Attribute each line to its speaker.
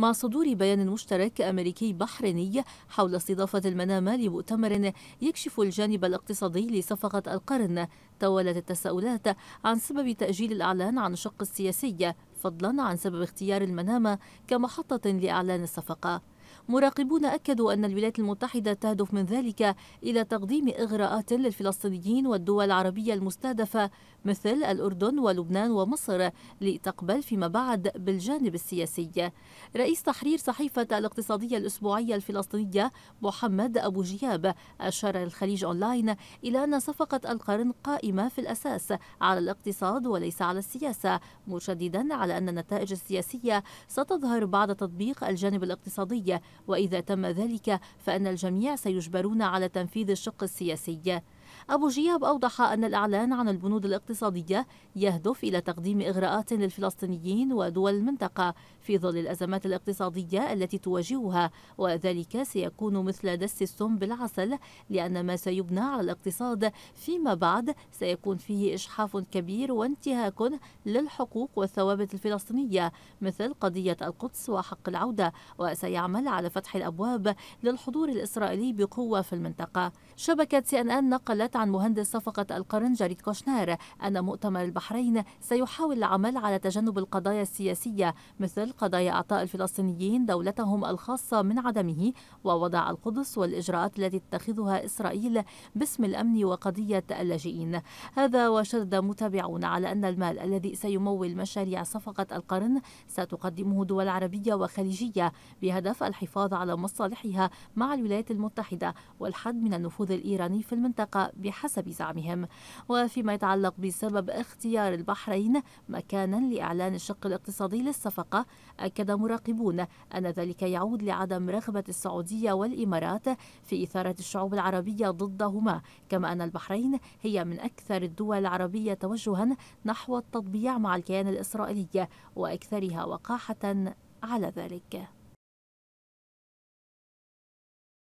Speaker 1: مع صدور بيان مشترك أمريكي بحريني حول استضافة المنامة لمؤتمر يكشف الجانب الاقتصادي لصفقة القرن تولت التساؤلات عن سبب تأجيل الإعلان عن الشق السياسي فضلا عن سبب اختيار المنامة كمحطة لإعلان الصفقة مراقبون أكدوا أن الولايات المتحدة تهدف من ذلك إلى تقديم إغراءات للفلسطينيين والدول العربية المستهدفة مثل الأردن ولبنان ومصر لتقبل فيما بعد بالجانب السياسي رئيس تحرير صحيفة الاقتصادية الأسبوعية الفلسطينية محمد أبو جياب أشار الخليج أونلاين إلى أن صفقة القرن قائمة في الأساس على الاقتصاد وليس على السياسة مشددا على أن النتائج السياسية ستظهر بعد تطبيق الجانب الاقتصادي وإذا تم ذلك فإن الجميع سيجبرون على تنفيذ الشق السياسي أبو جياب أوضح أن الإعلان عن البنود الاقتصادية يهدف إلى تقديم إغراءات للفلسطينيين ودول المنطقة في ظل الأزمات الاقتصادية التي تواجهها وذلك سيكون مثل دس السم بالعسل لأن ما سيبنى على الاقتصاد فيما بعد سيكون فيه إشحاف كبير وانتهاك للحقوق والثوابت الفلسطينية مثل قضية القدس وحق العودة وسيعمل على فتح الأبواب للحضور الإسرائيلي بقوة في المنطقة شبكة سي أن أن نقلت عن مهندس صفقة القرن جاريد كوشنار أن مؤتمر البحرين سيحاول العمل على تجنب القضايا السياسية مثل قضايا إعطاء الفلسطينيين دولتهم الخاصة من عدمه ووضع القدس والإجراءات التي تتخذها إسرائيل باسم الأمن وقضية اللاجئين هذا وشدد متابعون على أن المال الذي سيمول مشاريع صفقة القرن ستقدمه دول عربية وخليجية بهدف الحفاظ الحفاظ على مصالحها مع الولايات المتحدة والحد من النفوذ الإيراني في المنطقة بحسب زعمهم وفيما يتعلق بسبب اختيار البحرين مكانا لإعلان الشق الاقتصادي للصفقة أكد مراقبون أن ذلك يعود لعدم رغبة السعودية والإمارات في إثارة الشعوب العربية ضدهما كما أن البحرين هي من أكثر الدول العربية توجها نحو التطبيع مع الكيان الإسرائيلي وأكثرها وقاحة على ذلك